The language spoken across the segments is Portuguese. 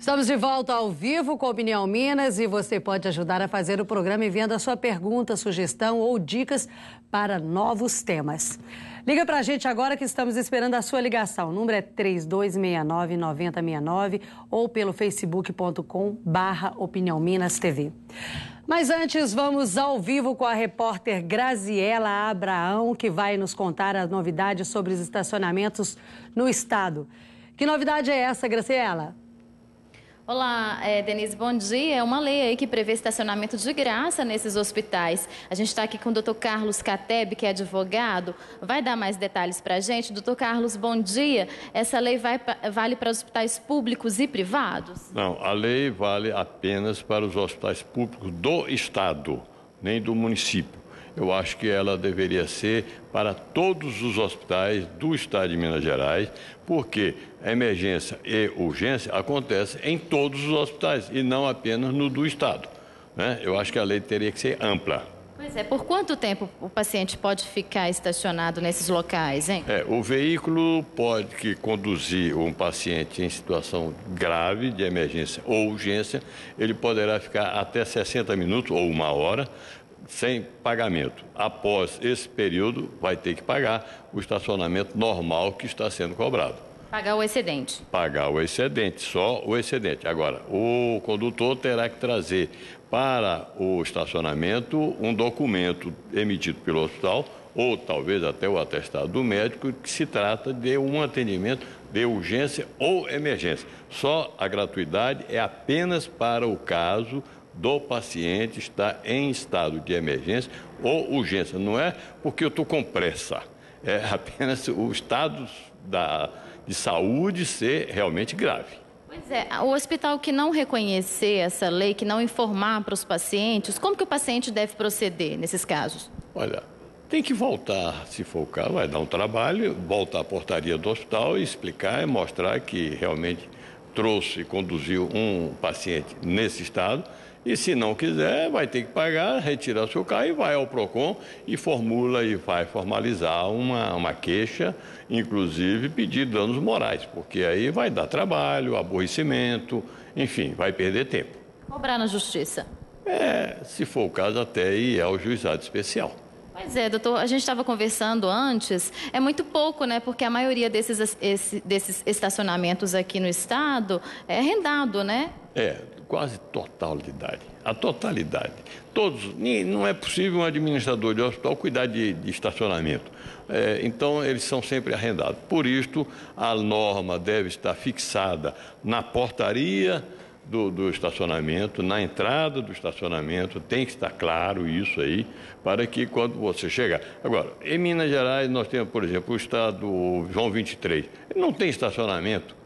Estamos de volta ao vivo com a Opinião Minas e você pode ajudar a fazer o programa enviando a sua pergunta, sugestão ou dicas para novos temas. Liga para a gente agora que estamos esperando a sua ligação. O número é 3269-9069 ou pelo facebook.com barra Opinião Minas TV. Mas antes, vamos ao vivo com a repórter Graziela Abraão, que vai nos contar as novidades sobre os estacionamentos no estado. Que novidade é essa, Graciela? Olá, é, Denise, bom dia. É uma lei aí que prevê estacionamento de graça nesses hospitais. A gente está aqui com o doutor Carlos Cateb, que é advogado. Vai dar mais detalhes para a gente? Doutor Carlos, bom dia. Essa lei vai, vale para hospitais públicos e privados? Não, a lei vale apenas para os hospitais públicos do Estado, nem do município eu acho que ela deveria ser para todos os hospitais do estado de Minas Gerais, porque emergência e urgência acontecem em todos os hospitais e não apenas no do estado. Né? Eu acho que a lei teria que ser ampla. Pois é, por quanto tempo o paciente pode ficar estacionado nesses locais, hein? É, o veículo pode que conduzir um paciente em situação grave de emergência ou urgência, ele poderá ficar até 60 minutos ou uma hora, sem pagamento. Após esse período, vai ter que pagar o estacionamento normal que está sendo cobrado. Pagar o excedente. Pagar o excedente, só o excedente. Agora, o condutor terá que trazer para o estacionamento um documento emitido pelo hospital ou talvez até o atestado do médico que se trata de um atendimento de urgência ou emergência. Só a gratuidade é apenas para o caso do paciente está em estado de emergência ou urgência. Não é porque eu estou com pressa, é apenas o estado da, de saúde ser realmente grave. Pois é, o hospital que não reconhecer essa lei, que não informar para os pacientes, como que o paciente deve proceder nesses casos? Olha, tem que voltar, se for o caso, vai dar um trabalho, voltar à portaria do hospital e explicar e mostrar que realmente trouxe e conduziu um paciente nesse estado. E se não quiser, vai ter que pagar, retirar seu carro e vai ao PROCON e formula e vai formalizar uma, uma queixa, inclusive pedir danos morais, porque aí vai dar trabalho, aborrecimento, enfim, vai perder tempo. Cobrar na justiça. É, se for o caso, até ir ao juizado especial. Pois é, doutor, a gente estava conversando antes, é muito pouco, né? Porque a maioria desses, esse, desses estacionamentos aqui no estado é arrendado, né? É, quase totalidade. A totalidade. Todos. Não é possível um administrador de hospital cuidar de, de estacionamento. É, então, eles são sempre arrendados. Por isto, a norma deve estar fixada na portaria do, do estacionamento, na entrada do estacionamento, tem que estar claro isso aí, para que quando você chegar. Agora, em Minas Gerais, nós temos, por exemplo, o estado João 23, não tem estacionamento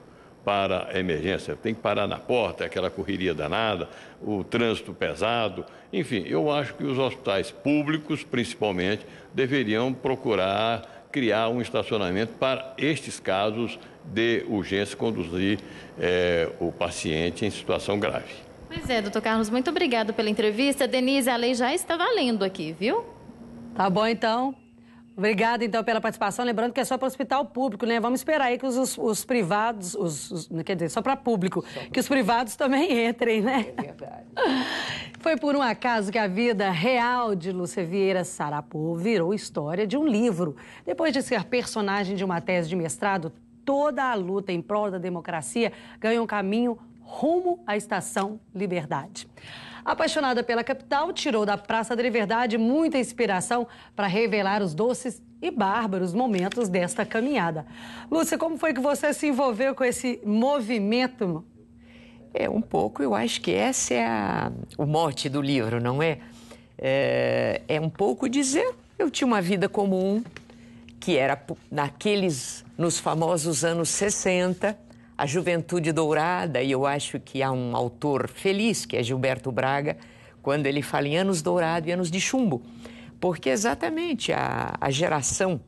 para a emergência, tem que parar na porta, é aquela correria danada, o trânsito pesado. Enfim, eu acho que os hospitais públicos, principalmente, deveriam procurar criar um estacionamento para estes casos de urgência conduzir é, o paciente em situação grave. Pois é, doutor Carlos, muito obrigado pela entrevista. Denise, a lei já está valendo aqui, viu? Tá bom então. Obrigada, então, pela participação. Lembrando que é só para o hospital público, né? Vamos esperar aí que os, os privados, os, os, quer dizer, só para público, só que os privados também entrem, né? É verdade. Foi por um acaso que a vida real de Lúcia Vieira Sarapô virou história de um livro. Depois de ser personagem de uma tese de mestrado, toda a luta em prol da democracia ganhou um caminho rumo à Estação Liberdade. Apaixonada pela capital, tirou da Praça da Liberdade muita inspiração para revelar os doces e bárbaros momentos desta caminhada. Lúcia, como foi que você se envolveu com esse movimento? É, um pouco, eu acho que esse é a, o mote do livro, não é? é? É um pouco dizer, eu tinha uma vida comum, que era naqueles, nos famosos anos 60, a juventude dourada, e eu acho que há um autor feliz, que é Gilberto Braga, quando ele fala em anos dourados e anos de chumbo, porque exatamente a, a geração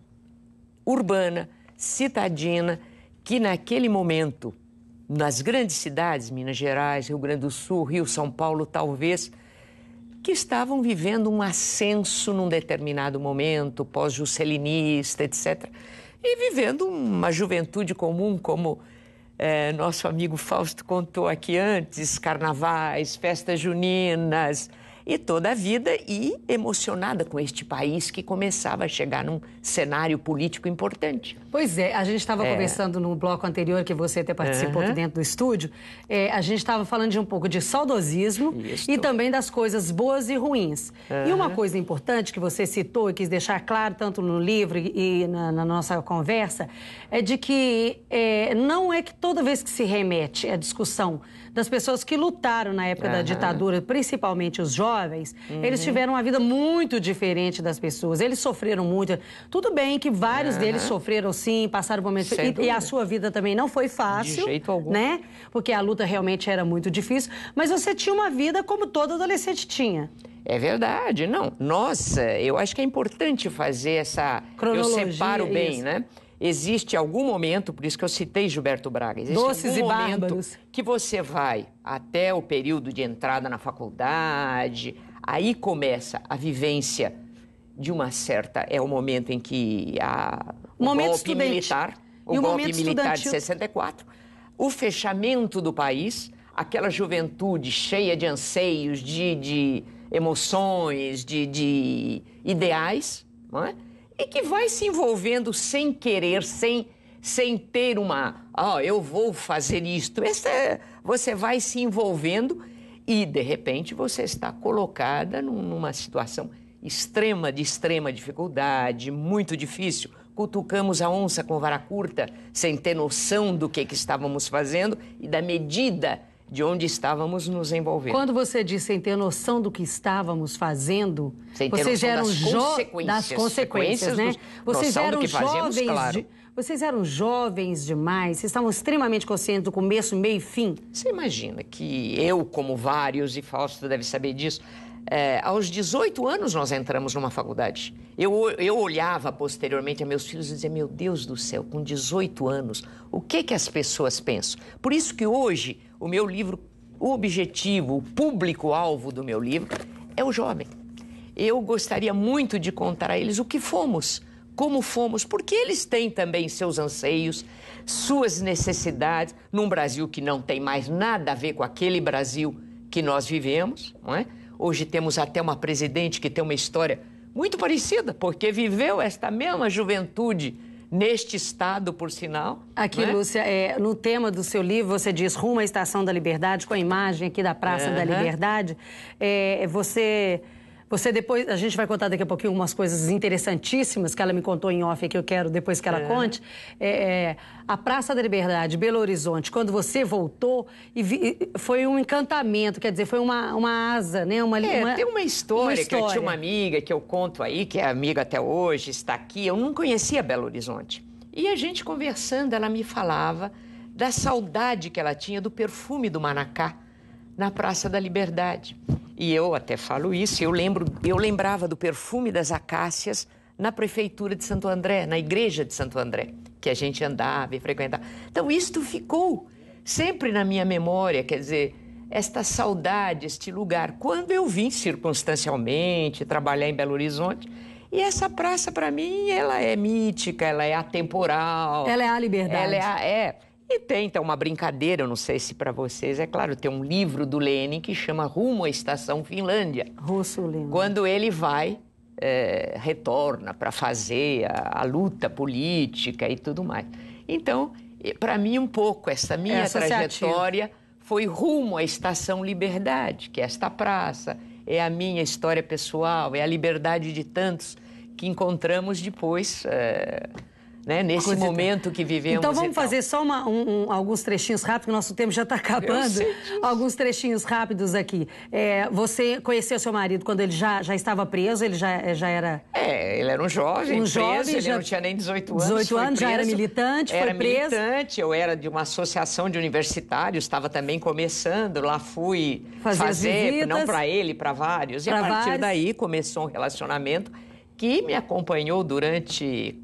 urbana, citadina, que naquele momento, nas grandes cidades, Minas Gerais, Rio Grande do Sul, Rio, São Paulo, talvez, que estavam vivendo um ascenso num determinado momento, pós-juscelinista, etc., e vivendo uma juventude comum como é, nosso amigo Fausto contou aqui antes, carnavais, festas juninas, e toda a vida e emocionada com este país que começava a chegar num cenário político importante. Pois é, a gente estava é. conversando no bloco anterior que você até participou uhum. aqui dentro do estúdio, é, a gente estava falando de um pouco de saudosismo Isso. e também das coisas boas e ruins. Uhum. E uma coisa importante que você citou e quis deixar claro tanto no livro e na, na nossa conversa é de que é, não é que toda vez que se remete à discussão das pessoas que lutaram na época uhum. da ditadura, principalmente os jovens jovens, uhum. eles tiveram uma vida muito diferente das pessoas. Eles sofreram muito. Tudo bem que vários uhum. deles sofreram sim, passaram momentos. E, e, a sua vida também não foi fácil. De jeito algum. Né? Porque a luta realmente era muito difícil. Mas você tinha uma vida como todo adolescente tinha. É verdade, não. Nossa, eu acho que é importante fazer essa. Cronologia, eu separo bem, isso. né? existe algum momento, por isso que eu citei Gilberto Braga, existe Doces algum e momento bárbaros. que você vai até o período de entrada na faculdade, aí começa a vivência de uma certa. É o momento em que a, o momento golpe estudante. militar, o, e o golpe militar de 64, o fechamento do país, aquela juventude cheia de anseios, de, de emoções, de, de ideais, não é? e que vai se envolvendo sem querer, sem, sem ter uma, ó, oh, eu vou fazer isto. Essa, é, você vai se envolvendo e, de repente, você está colocada numa situação extrema, de extrema dificuldade, muito difícil. Cutucamos a onça com vara curta, sem ter noção do que, que estávamos fazendo e da medida de onde estávamos nos envolvendo. Quando você diz sem ter noção do que estávamos fazendo, sem ter vocês eram jovens das consequências, né? Vocês eram jovens, claro. de, vocês eram jovens demais, vocês estavam extremamente conscientes do começo, meio e fim. Você imagina que eu, como vários, e Fausto deve saber disso, é, aos 18 anos nós entramos numa faculdade. Eu, eu olhava posteriormente a meus filhos e dizia, meu Deus do céu, com 18 anos, o que que as pessoas pensam? Por isso que hoje o meu livro, o objetivo, o público-alvo do meu livro é o jovem. Eu gostaria muito de contar a eles o que fomos, como fomos, porque eles têm também seus anseios, suas necessidades, num Brasil que não tem mais nada a ver com aquele Brasil que nós vivemos, não é? Hoje temos até uma presidente que tem uma história muito parecida, porque viveu esta mesma juventude neste estado, por sinal. Aqui, né? Lúcia, é, no tema do seu livro, você diz Rumo à Estação da Liberdade, com a imagem aqui da Praça uhum. da Liberdade. É, você você depois, a gente vai contar daqui a pouquinho umas coisas interessantíssimas que ela me contou em off que eu quero depois que ela é. conte. É, é, a Praça da Liberdade, Belo Horizonte, quando você voltou, e vi, foi um encantamento, quer dizer, foi uma, uma asa, né? Uma, é, uma, tem uma história, uma história. eu tinha uma amiga que eu conto aí, que é amiga até hoje, está aqui. Eu não conhecia Belo Horizonte. E a gente conversando, ela me falava da saudade que ela tinha do perfume do Manacá na Praça da Liberdade. E eu até falo isso, eu lembro, eu lembrava do perfume das acácias na prefeitura de Santo André, na igreja de Santo André, que a gente andava e frequentava. Então isto ficou sempre na minha memória, quer dizer, esta saudade, este lugar. Quando eu vim circunstancialmente trabalhar em Belo Horizonte, e essa praça para mim, ela é mítica, ela é atemporal. Ela é a liberdade. Ela é, a, é e tem então uma brincadeira, eu não sei se para vocês é claro, tem um livro do Lenin que chama Rumo à Estação Finlândia. Russo Lenin. Quando ele vai, é, retorna para fazer a, a, luta política e tudo mais. Então, para mim, um pouco essa minha essa trajetória foi rumo à Estação Liberdade, que é esta praça, é a minha história pessoal, é a liberdade de tantos que encontramos depois. É né? Nesse Coisa momento que vivemos. Então vamos fazer só uma, um, um, alguns trechinhos rápidos, que nosso tempo já está acabando. Alguns trechinhos rápidos aqui. É, você conheceu seu marido quando ele já, já estava preso, ele já, é, já era. É, ele era um jovem, um preso, jovem, ele já... não tinha nem 18 anos. 18 anos, preso, já era militante, era foi preso. militante, eu era de uma associação de universitários, estava também começando, lá fui fazer, fazer visitas, não para ele, para vários. E a partir vários. daí começou um relacionamento que me acompanhou durante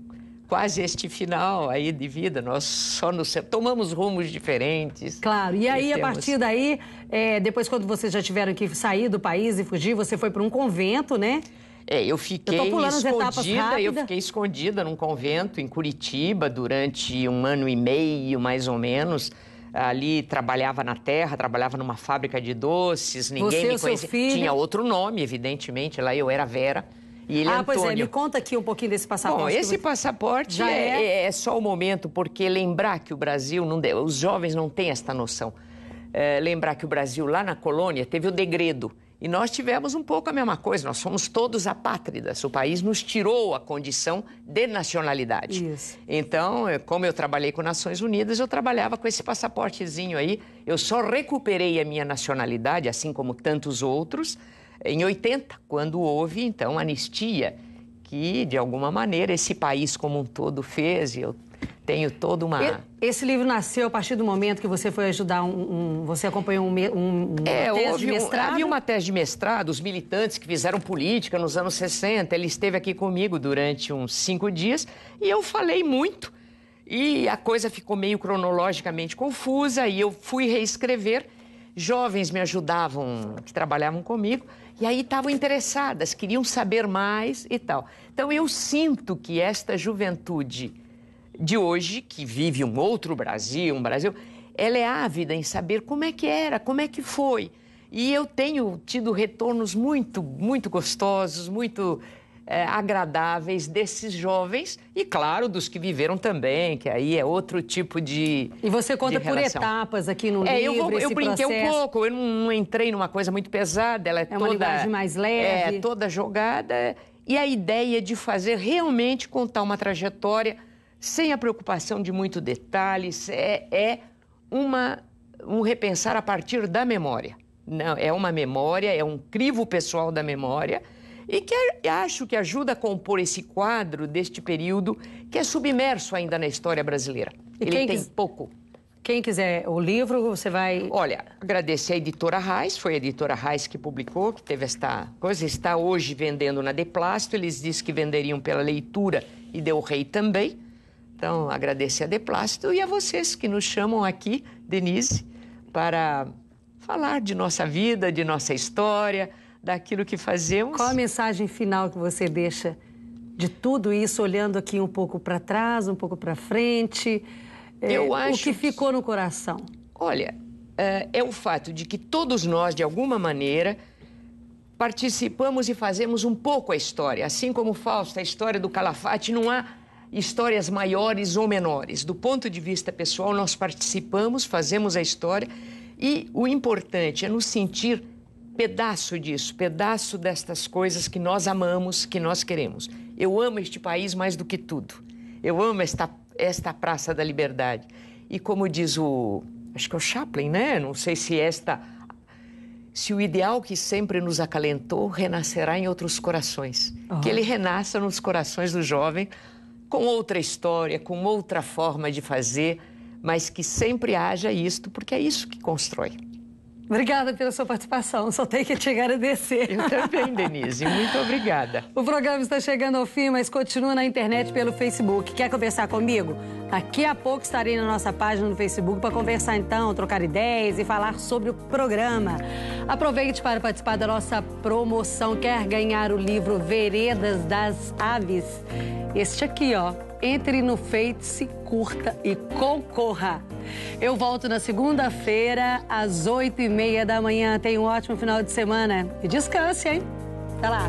quase este final aí de vida, nós só nos tomamos rumos diferentes. Claro, e aí e temos... a partir daí, é, depois quando vocês já tiveram que sair do país e fugir, você foi para um convento, né? É, eu fiquei eu escondida, eu fiquei escondida num convento em Curitiba durante um ano e meio, mais ou menos. Ali trabalhava na terra, trabalhava numa fábrica de doces, ninguém Você, me conhecia. Tinha outro nome, evidentemente, lá eu era Vera. E ele é ah, Antônio. pois é, me conta aqui um pouquinho desse passaporte. Bom, esse passaporte Já é, é? é só o momento, porque lembrar que o Brasil não deu, os jovens não têm esta noção. É, lembrar que o Brasil, lá na colônia, teve o degredo. E nós tivemos um pouco a mesma coisa, nós somos todos apátridas. O país nos tirou a condição de nacionalidade. Isso. Então, é, como eu trabalhei com Nações Unidas, eu trabalhava com esse passaportezinho aí. Eu só recuperei a minha nacionalidade, assim como tantos outros, em 80, quando houve então anistia, que de alguma maneira esse país como um todo fez, e eu tenho toda uma. Esse livro nasceu a partir do momento que você foi ajudar um. um você acompanhou um, um, é, uma tese de mestrado? Um, havia uma tese de mestrado, os militantes que fizeram política nos anos 60. Ele esteve aqui comigo durante uns cinco dias e eu falei muito. E a coisa ficou meio cronologicamente confusa e eu fui reescrever jovens me ajudavam, que trabalhavam comigo, e aí estavam interessadas, queriam saber mais e tal. Então eu sinto que esta juventude de hoje, que vive um outro Brasil, um Brasil, ela é ávida em saber como é que era, como é que foi. E eu tenho tido retornos muito, muito gostosos, muito é, agradáveis desses jovens e, claro, dos que viveram também, que aí é outro tipo de. E você conta por etapas aqui no é, livro. Eu, vou, eu brinquei processo. um pouco, eu não, não, entrei numa coisa muito pesada, ela é, é toda. É uma linguagem mais é, leve. É, toda jogada. E a ideia de fazer realmente contar uma trajetória sem a preocupação de muito detalhes, é, é uma, um repensar a partir da memória. Não, é uma memória, é um crivo pessoal da memória e que acho que ajuda a compor esse quadro deste período que é submerso ainda na história brasileira. E Ele tem quis... pouco. Quem quiser o livro, você vai. Olha, agradecer a editora Reis, foi a editora Reis que publicou, que teve esta coisa, está hoje vendendo na Deplasto. Eles dizem que venderiam pela leitura e deu rei também. Então, agradecer a Deplasto e a vocês que nos chamam aqui, Denise, para falar de nossa vida, de nossa história, daquilo que fazemos. Qual a mensagem final que você deixa de tudo isso, olhando aqui um pouco para trás, um pouco para frente? É, Eu é, acho. O que ficou no coração? Olha, é, é o fato de que todos nós, de alguma maneira, participamos e fazemos um pouco a história. Assim como Fausto, a história do Calafate, não há histórias maiores ou menores. Do ponto de vista pessoal, nós participamos, fazemos a história e o importante é nos sentir pedaço disso, pedaço destas coisas que nós amamos, que nós queremos. Eu amo este país mais do que tudo. Eu amo esta, esta Praça da Liberdade. E como diz o. Acho que é o Chaplin, né? Não sei se esta. Se o ideal que sempre nos acalentou renascerá em outros corações. Uhum. Que ele renasça nos corações do jovem com outra história, com outra forma de fazer, mas que sempre haja isto, porque é isso que constrói. Obrigada pela sua participação. Só tenho que te agradecer. Eu também, Denise. Muito obrigada. O programa está chegando ao fim, mas continua na internet pelo Facebook. Quer conversar comigo? Daqui a pouco estarei na nossa página no Facebook para conversar então, trocar ideias e falar sobre o programa. Aproveite para participar da nossa promoção. Quer ganhar o livro Veredas das Aves? Este aqui, ó entre no Face, curta e concorra. Eu volto na segunda-feira, às oito e meia da manhã. Tenha um ótimo final de semana e descanse, hein? Até lá!